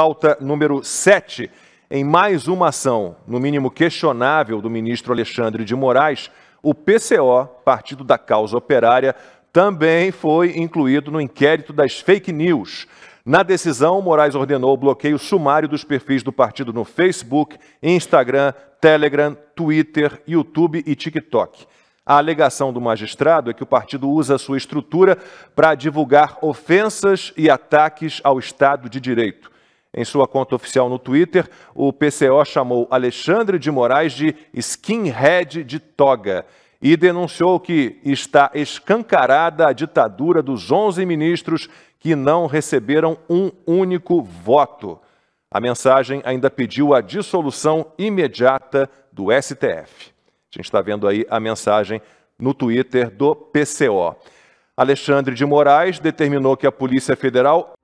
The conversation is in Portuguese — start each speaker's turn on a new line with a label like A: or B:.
A: pauta número 7. Em mais uma ação, no mínimo questionável, do ministro Alexandre de Moraes, o PCO, Partido da Causa Operária, também foi incluído no inquérito das fake news. Na decisão, Moraes ordenou o bloqueio sumário dos perfis do partido no Facebook, Instagram, Telegram, Twitter, YouTube e TikTok. A alegação do magistrado é que o partido usa sua estrutura para divulgar ofensas e ataques ao Estado de Direito. Em sua conta oficial no Twitter, o PCO chamou Alexandre de Moraes de skinhead de toga e denunciou que está escancarada a ditadura dos 11 ministros que não receberam um único voto. A mensagem ainda pediu a dissolução imediata do STF. A gente está vendo aí a mensagem no Twitter do PCO. Alexandre de Moraes determinou que a Polícia Federal